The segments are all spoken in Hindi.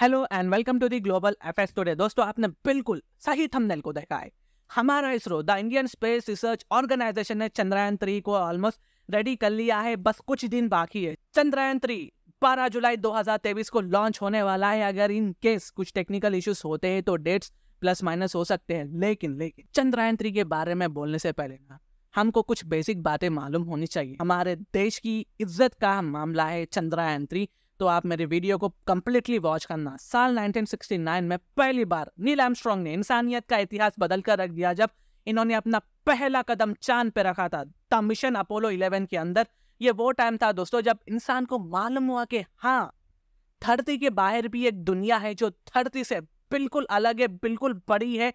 hello and welcome to the global affairs today दोस्तों आपने बिल्कुल सही थंबनेल को देखा है हमारा ISRO the Indian space research organisation ने चंद्रयान थ्री को ऑलमोस्ट रेडी कर लिया है बस कुछ दिन बाकी है चंद्रयान थ्री 12 जुलाई 2023 को लॉन्च होने वाला है अगर इन केस कुछ टेक्निकल इश्यूज होते हैं तो डेट्स प्लस माइनस हो सकते हैं लेकिन लेकिन चंद्रयान थ्री के बारे में बोलने से पहले ना हमको कुछ बेसिक बातें मालूम होनी चाहिए हमारे देश की इज्जत का मामला है चंद्रयान थ्री तो आप मेरे वीडियो को कम्प्लीटली वॉच करना साल 1969 में पहली बार नील एमस्ट्रॉन्ग ने इंसानियत का इतिहास बदल कर रख दिया जब इन्होंने अपना पहला कदम चांद पर रखा था द मिशन अपोलो 11 के अंदर ये वो टाइम था दोस्तों जब इंसान को मालूम हुआ कि हाँ धरती के बाहर भी एक दुनिया है जो धरती से बिल्कुल अलग है बिल्कुल बड़ी है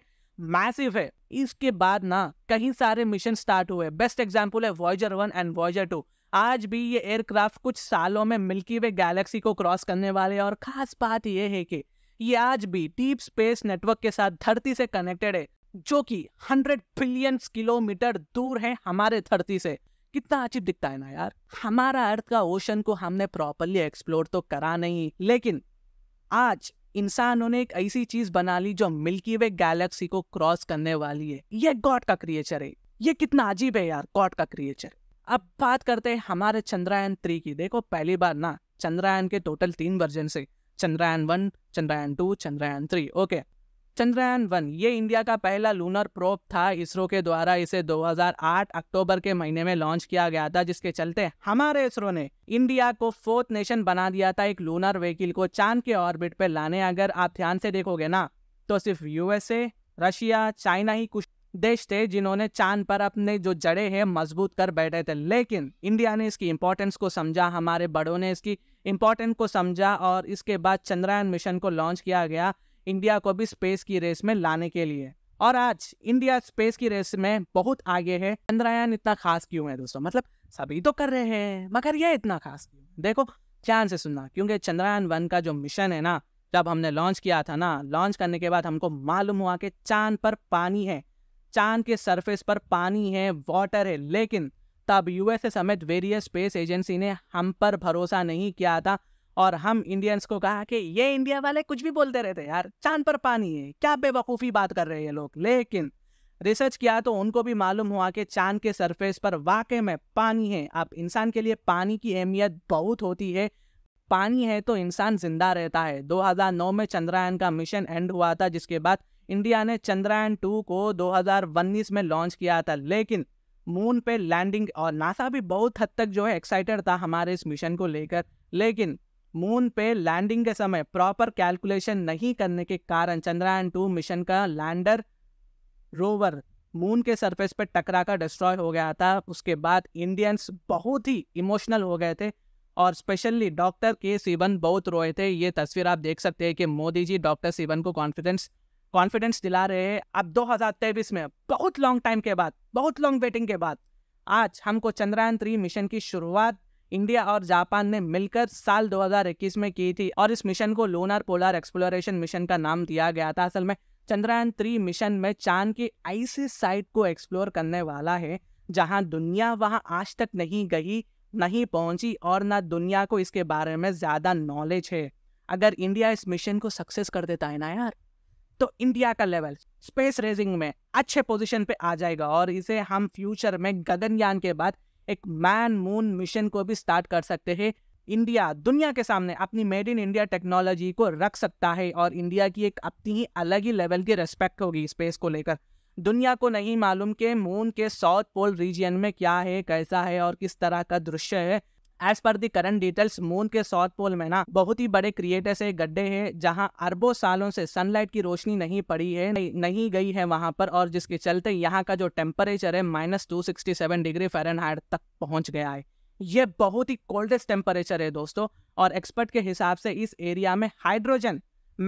मैसिव है इसके बाद ना कहीं सारे मिशन स्टार्ट हुए बेस्ट एग्जाम्पल है Voyager one and Voyager two आज भी ये एयरक्राफ्ट कुछ सालों में मिल्की वे गैलेक्सी को क्रॉस करने वाले हैं और खास बात यह है कि ये आज भी डीप स्पेस नेटवर्क के साथ धरती से कनेक्टेड है जो कि हंड्रेड बिलियन किलोमीटर दूर है हमारे धरती से कितना अजीब दिखता है ना यार हमारा अर्थ का ओशन को हमने प्रॉपरली एक्सप्लोर तो करा नहीं लेकिन आज इंसानों ने एक ऐसी चीज बना ली जो मिल्की वे गैलेक्सी को क्रॉस करने वाली है ये गॉड का क्रिएचर है ये कितना अजीब है यार गॉड का क्रिएचर अब बात करते हैं हमारे चंद्रयान थ्री की देखो पहली बार ना चंद्रयान के टोटल तीन वर्जन से Chandrayaan one Chandrayaan two Chandrayaan three okay Chandrayaan one ये इंडिया का पहला लूनर प्रोब था इसरो के द्वारा इसे 2008 अक्टूबर के महीने में लॉन्च किया गया था जिसके चलते हमारे इसरो ने इंडिया को फोर्थ नेशन बना दिया था एक लूनर व्हीकिल को चांद के ऑर्बिट पर लाने अगर आप ध्यान से देखोगे ना तो सिर्फ यूएसए रशिया चाइना ही कुछ देश थे जिन्होंने चांद पर अपने जो जड़े हैं मजबूत कर बैठे थे लेकिन इंडिया ने इसकी इंपॉर्टेंस को समझा हमारे बड़ों ने इसकी इंपॉर्टेंस को समझा और इसके बाद चंद्रयान मिशन को लॉन्च किया गया इंडिया को भी स्पेस की रेस में लाने के लिए और आज इंडिया स्पेस की रेस में बहुत आगे है चंद्रयान इतना खास क्यों है दोस्तों मतलब सभी तो कर रहे हैं मगर यह इतना खास क्यों देखो ध्यान से सुनना क्योंकि चंद्रयान वन का जो मिशन है ना जब हमने लॉन्च किया था ना लॉन्च करने के बाद हमको मालूम हुआ कि चांद पर पानी है चांद के सरफेस पर पानी है वाटर है लेकिन तब यूएसए समेत वेरियस स्पेस एजेंसी ने हम पर भरोसा नहीं किया था और हम इंडियंस को कहा कि ये इंडिया वाले कुछ भी बोलते रहते यार चांद पर पानी है क्या बेवकूफ़ी बात कर रहे हैं लोग लेकिन रिसर्च किया तो उनको भी मालूम हुआ कि चांद के सरफेस पर वाकई में पानी है अब इंसान के लिए पानी की अहमियत बहुत होती है पानी है तो इंसान जिंदा रहता है 2009 में चंद्रयान का मिशन एंड हुआ था जिसके बाद इंडिया ने चंद्रयान टू को 2019 में लॉन्च किया था लेकिन मून पे लैंडिंग और नासा भी बहुत हद तक जो है एक्साइटेड था हमारे इस मिशन को लेकर लेकिन मून पे लैंडिंग के समय प्रॉपर कैलकुलेशन नहीं करने के कारण चंद्रयान टू मिशन का लैंडर रोवर मून के सरफेस पर टकरा कर डिस्ट्रॉय हो गया था उसके बाद इंडियंस बहुत ही इमोशनल हो गए थे और स्पेशली डॉक्टर के सिवन बहुत रोए थे ये तस्वीर आप देख सकते हैं कि मोदी जी डॉक्टर सिवन को कॉन्फिडेंस कॉन्फिडेंस दिला रहे हैं अब दो हजार तेईस में बहुत लॉन्ग टाइम के बाद बहुत लॉन्ग वेटिंग के बाद आज हमको चंद्रयान थ्री मिशन की शुरुआत इंडिया और जापान ने मिलकर साल 2021 में की थी और इस मिशन को लोनार पोलर एक्सप्लोरेशन मिशन का नाम दिया गया था असल में चंद्रयान थ्री मिशन में चांद की आईसी साइट को एक्सप्लोर करने वाला है जहां दुनिया वहां आज तक नहीं गई नहीं पहुंची और ना दुनिया को इसके बारे में ज़्यादा नॉलेज है अगर इंडिया इस मिशन को सक्सेस कर देता है ना यार तो इंडिया का लेवल स्पेस रेजिंग में अच्छे पोजिशन पे आ जाएगा और इसे हम फ्यूचर में गगनयान के बाद एक मैन मून मिशन को भी स्टार्ट कर सकते हैं इंडिया दुनिया के सामने अपनी मेड इन इंडिया टेक्नोलॉजी को रख सकता है और इंडिया की एक अपनी ही अलग ही लेवल की रेस्पेक्ट होगी स्पेस को लेकर दुनिया को नहीं मालूम कि मून के साउथ पोल रीजन में क्या है कैसा है और किस तरह का दृश्य है as per the current details moon के साउथ पोल में ना बहुत ही बड़े क्रिएटर से गड्ढे हैं जहां अरबों सालों से सनलाइट की रोशनी नहीं पड़ी है नहीं गई है वहां पर और जिसके चलते यहाँ का जो टेम्परेचर है minus two sixty seven degree Fahrenheit तक पहुंच गया है ये बहुत ही कोल्डेस्ट टेम्परेचर है दोस्तों और एक्सपर्ट के हिसाब से इस एरिया में हाइड्रोजन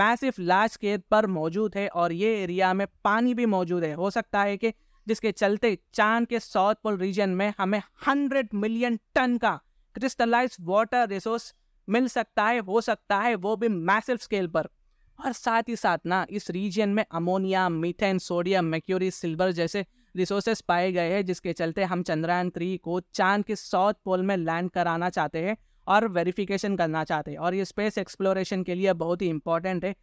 मैसिव लार्ज स्केल पर मौजूद है और ये एरिया में पानी भी मौजूद है हो सकता है कि जिसके चलते चांद के साउथ पोल रीजन में हमें 100 मिलियन टन का क्रिस्टलाइज वाटर रिसोर्स मिल सकता है हो सकता है वो भी मैसिव स्केल पर और साथ ही साथ ना इस रीजन में ammonia methane sodium mercury silver जैसे रिसोर्सेस पाए गए हैं जिसके चलते हम चंद्रयान थ्री को चांद के साउथ पोल में लैंड कराना चाहते हैं और वेरिफिकेशन करना चाहते हैं और ये स्पेस एक्सप्लोरेशन के लिए बहुत ही इंपॉर्टेंट है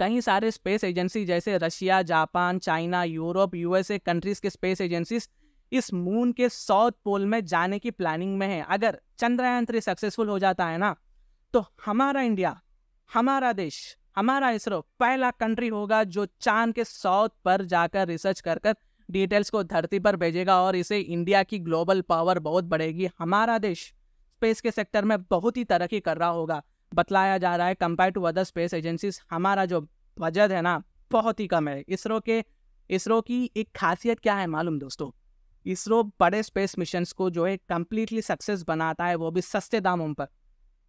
कई सारे स्पेस एजेंसी जैसे Russia Japan China Europe USA countries के स्पेस एजेंसीज इस मून के साउथ पोल में जाने की प्लानिंग में है अगर चंद्रयान थ्री सक्सेसफुल हो जाता है ना तो हमारा इंडिया हमारा देश हमारा इसरो पहला कंट्री होगा जो चांद के साउथ पर जाकर रिसर्च कर कर डिटेल्स को धरती पर भेजेगा और इसे इंडिया की ग्लोबल पावर बहुत बढ़ेगी हमारा देश स्पेस के सेक्टर में बहुत ही तरक्की कर रहा होगा बतलाया जा रहा है compare to other space agencies हमारा जो बजट है ना बहुत ही कम है इसरो के इसरो की एक खासियत क्या है मालूम दोस्तों इसरो बड़े स्पेस मिशन को जो है कम्प्लीटली सक्सेस बनाता है वो भी सस्ते दामों पर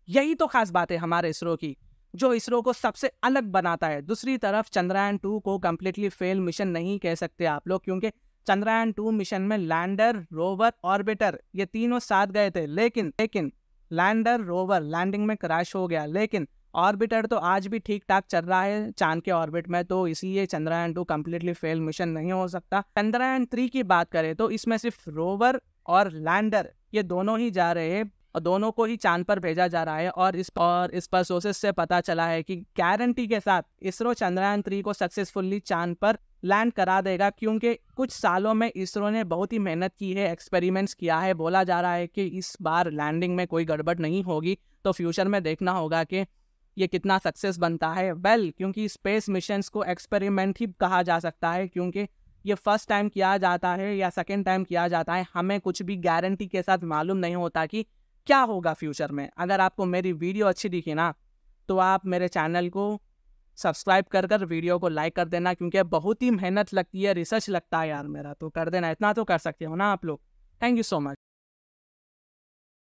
यही तो खास बात है हमारे इसरो की जो इसरो को सबसे अलग बनाता है दूसरी तरफ चंद्रयान टू को कम्प्लीटली फेल मिशन नहीं कह सकते आप लोग क्योंकि चंद्रयान टू मिशन में लैंडर रोवर ऑर्बिटर ये तीनों साथ गए थे लेकिन लेकिन लैंडर रोवर लैंडिंग में क्रैश हो गया लेकिन ऑर्बिटर तो आज भी ठीक ठाक चल रहा है चांद के ऑर्बिट में तो इसलिए Chandrayaan two completely fail mission नहीं हो सकता चंद्रयान थ्री की बात करें तो इसमें सिर्फ रोवर और लैंडर ये दोनों ही जा रहे हैं और दोनों को ही चांद पर भेजा जा रहा है और इस और इस पर सोर्सेस से पता चला है कि गारंटी के साथ इसरो चंद्रयान थ्री को सक्सेसफुल्ली चांद पर लैंड करा देगा क्योंकि कुछ सालों में इसरो ने बहुत ही मेहनत की है एक्सपेरिमेंट्स किया है बोला जा रहा है कि इस बार लैंडिंग में कोई गड़बड़ नहीं होगी तो फ्यूचर में देखना होगा कि ये कितना सक्सेस बनता है वेल well, क्योंकि स्पेस मिशन को एक्सपेरिमेंट ही कहा जा सकता है क्योंकि ये फर्स्ट टाइम किया जाता है या सेकेंड टाइम किया जाता है हमें कुछ भी गारंटी के साथ मालूम नहीं होता कि क्या होगा फ्यूचर में अगर आपको मेरी वीडियो अच्छी दिखी ना तो आप मेरे चैनल को सब्सक्राइब कर कर वीडियो को लाइक कर देना क्योंकि बहुत ही मेहनत लगती है रिसर्च लगता है यार मेरा तो कर देना इतना तो कर सकते हो ना आप लोग थैंक यू सो मच